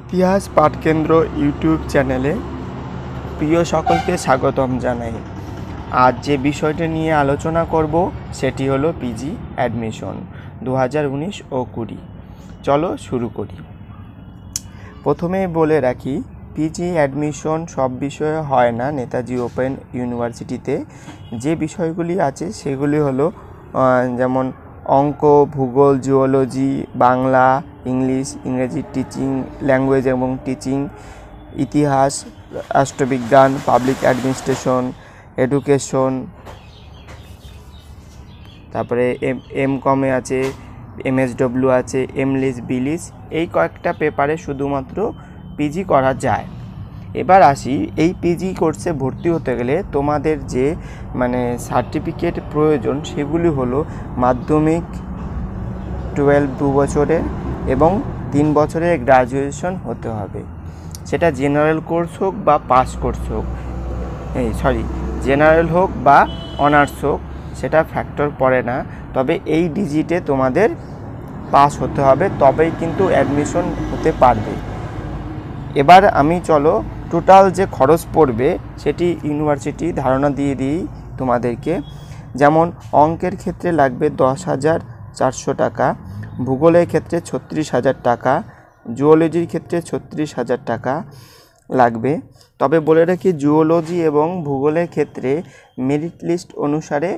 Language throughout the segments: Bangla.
ইতিহাস পাঠকেন্দ্র ইউটিউব চ্যানেলে প্রিয় সকলকে স্বাগতম জানাই আজ যে বিষয়টি নিয়ে আলোচনা করব সেটি হলো পিজি অ্যাডমিশন দু ও কুড়ি চলো শুরু করি প্রথমেই বলে রাখি পিজি অ্যাডমিশন সব বিষয়ে হয় না নেতাজি ওপেন ইউনিভার্সিটিতে যে বিষয়গুলি আছে সেগুলি হলো যেমন অঙ্ক ভূগোল জুওলজি বাংলা ইংলিশ ইংরেজি টিচিং ল্যাঙ্গুয়েজ এবং টিচিং ইতিহাস রাষ্ট্রবিজ্ঞান পাবলিক অ্যাডমিনিস্ট্রেশন এডুকেশন তারপরে এম এম কমে আছে ডব্লিউ আছে এমলিস বিলিস এই কয়েকটা পেপারে শুধুমাত্র পিজি করা যায় এবার আসি এই পিজি কোর্সে ভর্তি হতে গেলে তোমাদের যে মানে সার্টিফিকেট প্রয়োজন সেগুলি হলো মাধ্যমিক টুয়েলভ দু বছরে এবং তিন বছরের গ্রাজুয়েশন হতে হবে সেটা জেনারেল কোর্স হোক বা পাস কোর্স হোক এই সরি জেনারেল হোক বা অনার্স হোক সেটা ফ্যাক্টর পড়ে না তবে এই ডিজিটে তোমাদের পাস হতে হবে তবেই কিন্তু অ্যাডমিশন হতে পারবে এবার আমি চলো টোটাল যে খরচ পড়বে সেটি ইউনিভার্সিটি ধারণা দিয়ে দিই তোমাদেরকে যেমন অঙ্কের ক্ষেত্রে লাগবে দশ হাজার চারশো টাকা ভূগোলের ক্ষেত্রে ছত্রিশ হাজার টাকা জুওলজির ক্ষেত্রে ছত্রিশ হাজার টাকা লাগবে তবে বলে রাখি জুওলজি এবং ভূগোলের ক্ষেত্রে মেরিট লিস্ট অনুসারে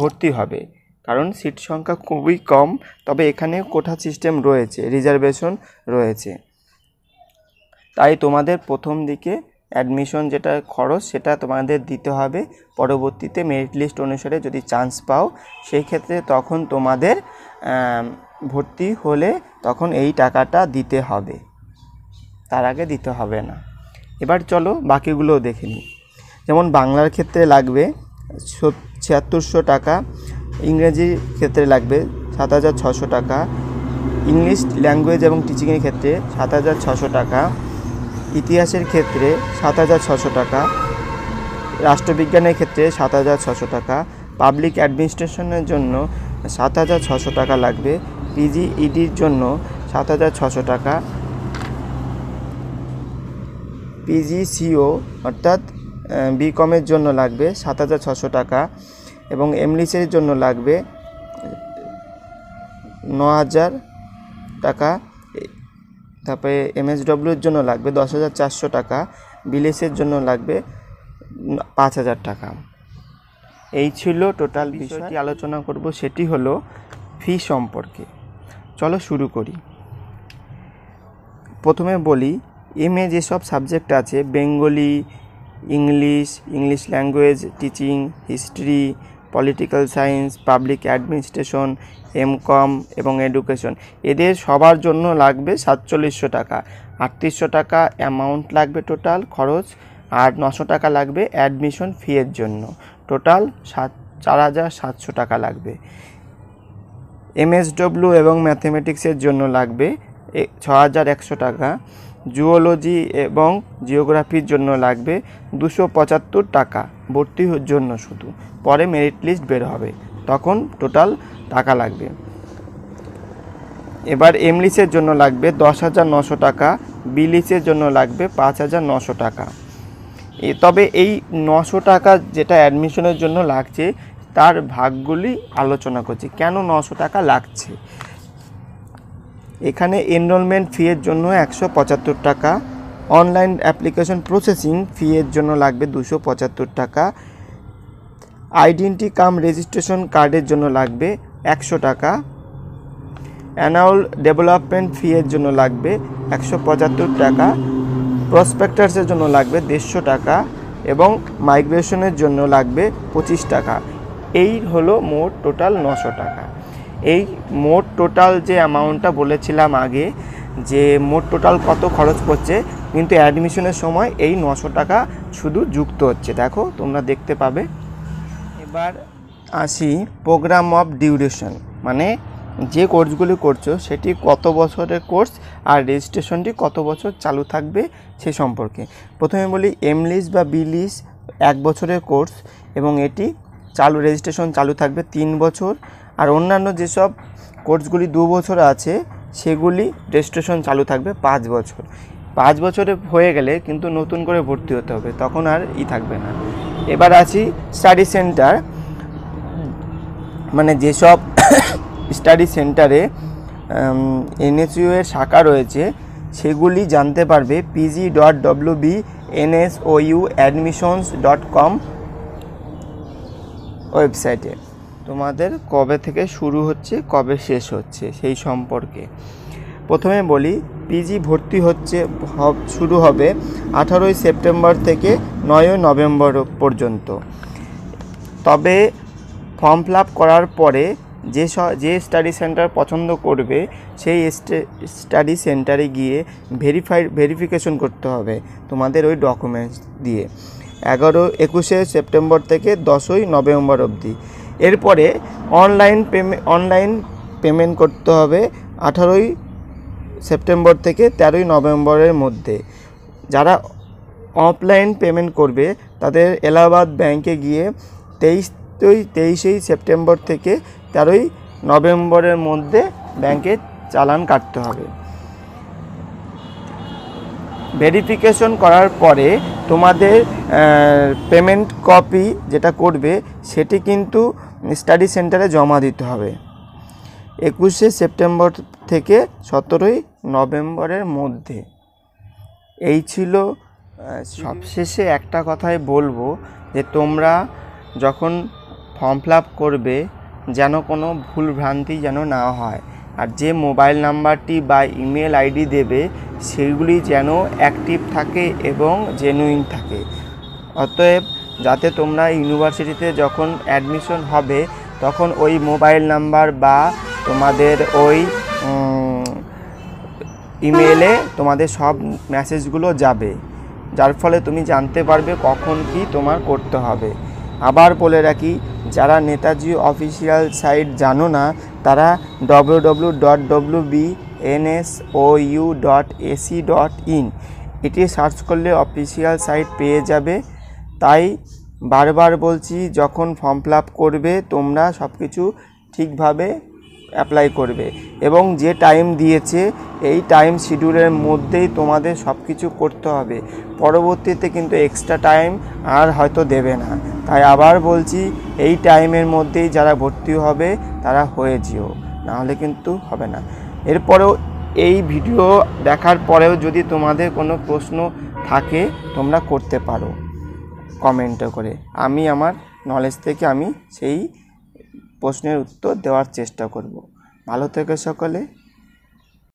ভর্তি হবে কারণ সিট সংখ্যা খুবই কম তবে এখানে কোঠা সিস্টেম রয়েছে রিজার্ভেশন রয়েছে তাই তোমাদের প্রথম দিকে অ্যাডমিশন যেটা খরচ সেটা তোমাদের দিতে হবে পরবর্তীতে মেরিট লিস্ট অনুসারে যদি চান্স পাও সেই ক্ষেত্রে তখন তোমাদের ভর্তি হলে তখন এই টাকাটা দিতে হবে তার আগে দিতে হবে না এবার চলো বাকিগুলো দেখে নিই যেমন বাংলার ক্ষেত্রে লাগবে ছিয়াত্তরশো টাকা ইংরেজির ক্ষেত্রে লাগবে সাত হাজার ছশো টাকা ইংলিশ ল্যাঙ্গুয়েজ এবং টিচিংয়ের ক্ষেত্রে সাত হাজার ছশো টাকা ইতিহাসের ক্ষেত্রে সাত হাজার ছশো টাকা রাষ্ট্রবিজ্ঞানের ক্ষেত্রে সাত হাজার ছশো টাকা পাবলিক অ্যাডমিনিস্ট্রেশনের জন্য সাত হাজার ছশো টাকা লাগবে পিজিইডির জন্য সাত হাজার ছশো টাকা পিজিসিও অর্থাৎ বিকমের জন্য লাগবে সাত হাজার ছশো টাকা এবং এমলিসের জন্য লাগবে ন হাজার টাকা তারপরে এমএসডব্লিউর জন্য লাগবে দশ হাজার চারশো টাকা বিলেসের জন্য লাগবে পাঁচ হাজার টাকা এই ছিল টোটাল বিষয়টি আলোচনা করব সেটি হলো ফি সম্পর্কে চলো শুরু করি প্রথমে বলি এম এ যেসব সাবজেক্ট আছে Bengali English English language teaching history political science public administration MCom এবং এডুকেশন এদের সবার জন্য লাগবে সাতচল্লিশশো টাকা আটত্রিশশো টাকা অ্যামাউন্ট লাগবে টোটাল খরচ আর নশো টাকা লাগবে অ্যাডমিশন ফিয়ের জন্য টোটাল সাত চার হাজার সাতশো টাকা লাগবে এমএসডব্লিউ এবং ম্যাথমেটিক্সের জন্য লাগবে ছ হাজার একশো টাকা জুওলজি এবং জিওগ্রাফির জন্য লাগবে দুশো পঁচাত্তর টাকা ভর্তির জন্য শুধু পরে মেরিট লিস্ট বের হবে তখন টোটাল টাকা লাগবে এবার এমলিসের জন্য লাগবে দশ হাজার নশো টাকা বিলিসের জন্য লাগবে পাঁচ হাজার নশো টাকা তবে এই নশো টাকা যেটা অ্যাডমিশনের জন্য লাগছে তার ভাগগুলি আলোচনা করছে কেন নশো টাকা লাগছে এখানে এনরোলমেন্ট ফিয়ের জন্য একশো পঁচাত্তর টাকা অনলাইন অ্যাপ্লিকেশন প্রসেসিং ফিয়ের জন্য লাগবে দুশো পঁচাত্তর টাকা আইডেন্টি কাম রেজিস্ট্রেশন কার্ডের জন্য লাগবে একশো টাকা অ্যানাউল ডেভেলপমেন্ট ফিয়ের জন্য লাগবে একশো পঁচাত্তর টাকা প্রসপেক্টার্সের জন্য লাগবে দেড়শো টাকা এবং মাইগ্রেশনের জন্য লাগবে পঁচিশ টাকা এই হলো মোট টোটাল নশো টাকা এই মোট টোটাল যে অ্যামাউন্টটা বলেছিলাম আগে যে মোট টোটাল কত খরচ করছে কিন্তু অ্যাডমিশনের সময় এই নশো টাকা শুধু যুক্ত হচ্ছে দেখো তোমরা দেখতে পাবে এবার আসি প্রোগ্রাম অফ ডিউরেশন মানে যে কোর্সগুলি করছো সেটি কত বছরের কোর্স আর রেজিস্ট্রেশনটি কত বছর চালু থাকবে সে সম্পর্কে প্রথমে বলি এম লিস বা বি লিস এক বছরের কোর্স এবং এটি চালু রেজিস্ট্রেশন চালু থাকবে তিন বছর আর অন্যান্য যেসব কোর্সগুলি দু বছর আছে সেগুলি রেজিস্ট্রেশন চালু থাকবে পাঁচ বছর পাঁচ বছরে হয়ে গেলে কিন্তু নতুন করে ভর্তি হতে হবে তখন আর ই থাকবে না এবার আছি স্টাডি সেন্টার মানে যেসব স্টাডি সেন্টারে এনএসইউ এর শাখা রয়েছে সেগুলি জানতে পারবে PG dot W B NSOU admissions dot com ওয়েবসাইটে তোমাদের কবে থেকে শুরু হচ্ছে কবে শেষ হচ্ছে সেই সম্পর্কে প্রথমে বলি পিজি ভর্তি হচ্ছে শুরু হবে আঠারোই সেপ্টেম্বর থেকে নয়ই নভেম্বর পর্যন্ত তবে ফর্ম ফিল করার পরে যে যে স্টাডি সেন্টার পছন্দ করবে সেই স্টাডি সেন্টারে গিয়ে ভেরিফাই ভেরিফিকেশন করতে হবে তোমাদের ওই ডকুমেন্টস দিয়ে এগারো একুশে সেপ্টেম্বর থেকে দশই নভেম্বর অবধি এরপরে অনলাইন পেমে অনলাইন পেমেন্ট করতে হবে আঠারোই সেপ্টেম্বর থেকে তেরোই নভেম্বরের মধ্যে যারা অফলাইন পেমেন্ট করবে তাদের এলাহাবাদ ব্যাংকে গিয়ে তেইশ তেইশেই সেপ্টেম্বর থেকে তেরোই নভেম্বরের মধ্যে ব্যাংকে চালান কাটতে হবে ভেরিফিকেশন করার পরে তোমাদের পেমেন্ট কপি যেটা করবে সেটি কিন্তু স্টাডি সেন্টারে জমা দিতে হবে একুশে সেপ্টেম্বর থেকে সতেরোই নভেম্বরের মধ্যে এই ছিল সবশেষে একটা কথাই বলবো যে তোমরা যখন ফর্ম ফিল করবে যেন কোনো ভুল ভ্রান্তি যেন না হয় আর যে মোবাইল নাম্বারটি বা ইমেল আইডি দেবে সেইগুলি যেন অ্যাক্টিভ থাকে এবং জেনুইন থাকে অতএব যাতে তোমরা ইউনিভার্সিটিতে যখন অ্যাডমিশন হবে তখন ওই মোবাইল নাম্বার বা তোমাদের ওই ইমেলে তোমাদের সব মেসেজগুলো যাবে যার ফলে তুমি জানতে পারবে কখন কি তোমার করতে হবে আবার বলে রাখি যারা নেতাজি অফিসিয়াল সাইট জানো না তারা W dot W B U dot AC dot in এটি সার্চ করলে অফিসিয়াল সাইট পেয়ে যাবে তাই বারবার বলছি যখন ফর্ম ফিল করবে তোমরা সব কিছু ঠিকভাবে অ্যাপ্লাই করবে এবং যে টাইম দিয়েছে এই টাইম শিডিউলের মধ্যেই তোমাদের সব কিছু করতে হবে পরবর্তীতে কিন্তু এক্সট্রা টাইম আর হয়তো দেবে না তাই আবার বলছি এই টাইমের মধ্যেই যারা ভর্তি হবে তারা হয়ে যেও নাহলে কিন্তু হবে না এরপরেও এই ভিডিও দেখার পরেও যদি তোমাদের কোনো প্রশ্ন থাকে তোমরা করতে পারো কমেন্টও করে আমি আমার নলেজ থেকে আমি সেই প্রশ্নের উত্তর দেওয়ার চেষ্টা করব ভালো থেকে সকলে